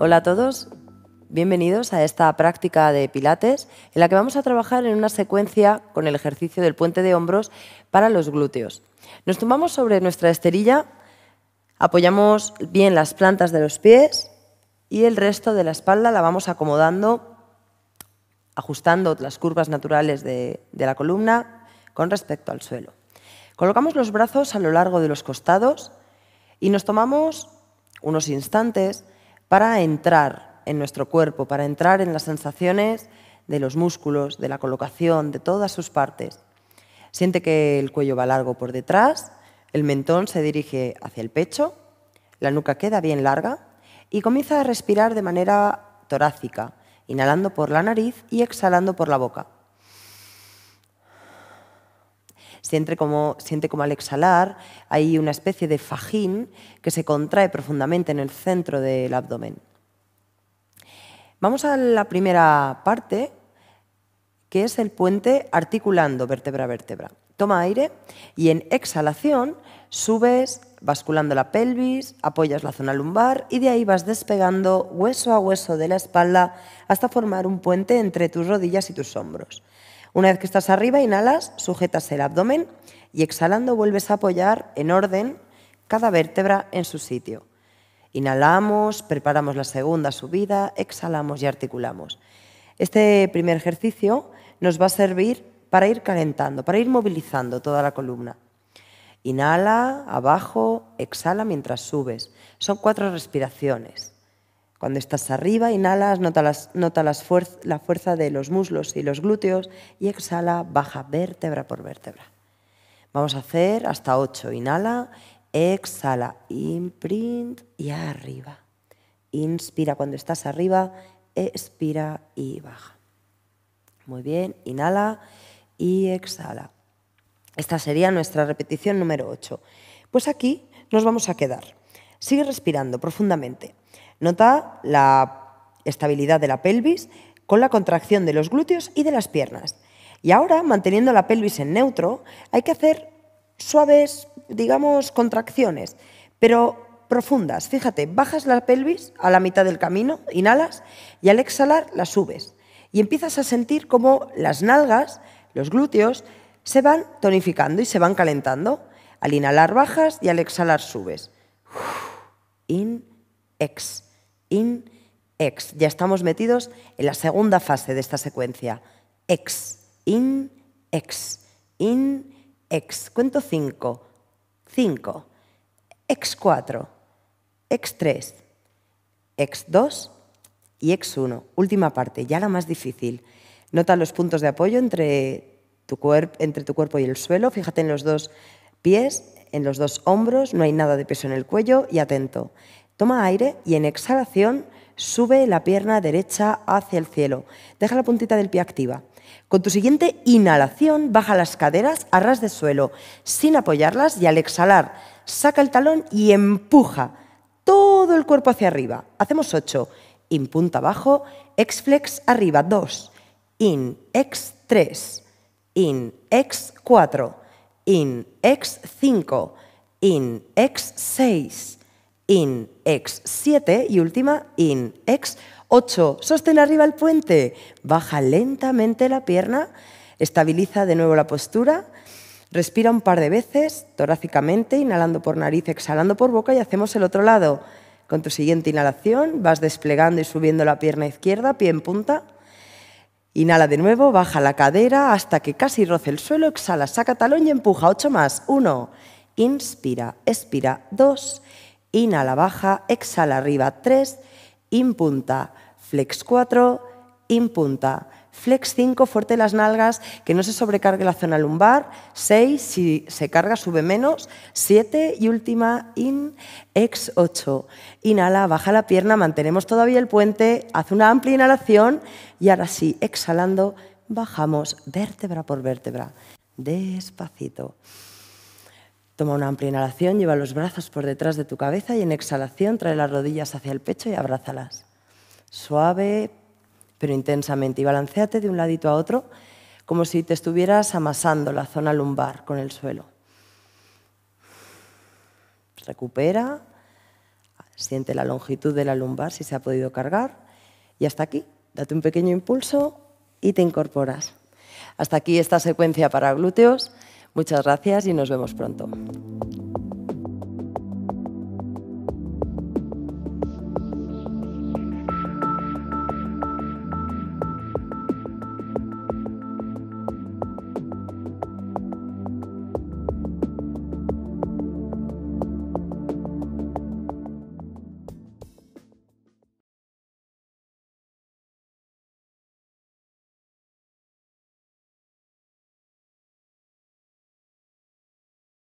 Hola a todos, bienvenidos a esta práctica de Pilates en la que vamos a trabajar en una secuencia con el ejercicio del puente de hombros para los glúteos. Nos tumbamos sobre nuestra esterilla, apoyamos bien las plantas de los pies y el resto de la espalda la vamos acomodando, ajustando las curvas naturales de, de la columna con respecto al suelo. Colocamos los brazos a lo largo de los costados y nos tomamos unos instantes para entrar en nuestro cuerpo, para entrar en las sensaciones de los músculos, de la colocación, de todas sus partes. Siente que el cuello va largo por detrás, el mentón se dirige hacia el pecho, la nuca queda bien larga y comienza a respirar de manera torácica, inhalando por la nariz y exhalando por la boca. Siente como, al exhalar hay una especie de fajín que se contrae profundamente en el centro del abdomen. Vamos a la primera parte, que es el puente articulando vértebra a vértebra. Toma aire y en exhalación subes basculando la pelvis, apoyas la zona lumbar y de ahí vas despegando hueso a hueso de la espalda hasta formar un puente entre tus rodillas y tus hombros. Una vez que estás arriba, inhalas, sujetas el abdomen y exhalando vuelves a apoyar en orden cada vértebra en su sitio. Inhalamos, preparamos la segunda subida, exhalamos y articulamos. Este primer ejercicio nos va a servir para ir calentando, para ir movilizando toda la columna. Inhala, abajo, exhala mientras subes. Son cuatro respiraciones. Cuando estás arriba, inhalas, nota, la fuerza de los muslos y los glúteos y exhala, baja vértebra por vértebra. Vamos a hacer hasta 8. Inhala, exhala, imprint y arriba. Inspira cuando estás arriba, expira y baja. Muy bien, inhala y exhala. Esta sería nuestra repetición número 8. Pues aquí nos vamos a quedar. Sigue respirando profundamente. Nota la estabilidad de la pelvis con la contracción de los glúteos y de las piernas. Y ahora, manteniendo la pelvis en neutro, hay que hacer suaves, digamos, contracciones, pero profundas. Fíjate, bajas la pelvis a la mitad del camino, inhalas y al exhalar la subes. Y empiezas a sentir cómo las nalgas, los glúteos, se van tonificando y se van calentando. Al inhalar bajas y al exhalar subes. In, ex in, ex. Ya estamos metidos en la segunda fase de esta secuencia. Ex, in, ex, in, ex. Cuento 5, 5, ex 4, ex 3, ex 2 y ex 1. Última parte, ya la más difícil. Nota los puntos de apoyo entre tu, entre tu cuerpo y el suelo. Fíjate en los dos pies, en los dos hombros, no hay nada de peso en el cuello y atento. Toma aire y en exhalación sube la pierna derecha hacia el cielo. Deja la puntita del pie activa. Con tu siguiente inhalación, baja las caderas a ras de suelo, sin apoyarlas y al exhalar, saca el talón y empuja todo el cuerpo hacia arriba. Hacemos 8. In punta abajo, ex flex arriba 2. In ex 3. In ex 4. In ex 5. In ex 6 in ex 7 y última in ex 8. Sostén arriba el puente, baja lentamente la pierna, estabiliza de nuevo la postura, respira un par de veces torácicamente, inhalando por nariz, exhalando por boca y hacemos el otro lado. Con tu siguiente inhalación vas desplegando y subiendo la pierna izquierda, pie en punta. Inhala de nuevo, baja la cadera hasta que casi roce el suelo, exhala, saca talón y empuja. Ocho más. Uno. Inspira, expira. Dos inhala baja, exhala arriba 3, impunta, flex 4, impunta, flex 5, fuerte las nalgas, que no se sobrecargue la zona lumbar, 6, si se carga sube menos, 7 y última, in, ex 8. Inhala, baja la pierna, mantenemos todavía el puente, hace una amplia inhalación y ahora sí, exhalando, bajamos vértebra por vértebra, despacito. Toma una amplia inhalación, lleva los brazos por detrás de tu cabeza y en exhalación trae las rodillas hacia el pecho y abrázalas. Suave, pero intensamente. Y balanceate de un ladito a otro como si te estuvieras amasando la zona lumbar con el suelo. Recupera, siente la longitud de la lumbar si se ha podido cargar y hasta aquí. Date un pequeño impulso y te incorporas. Hasta aquí esta secuencia para glúteos. Muchas gracias y nos vemos pronto.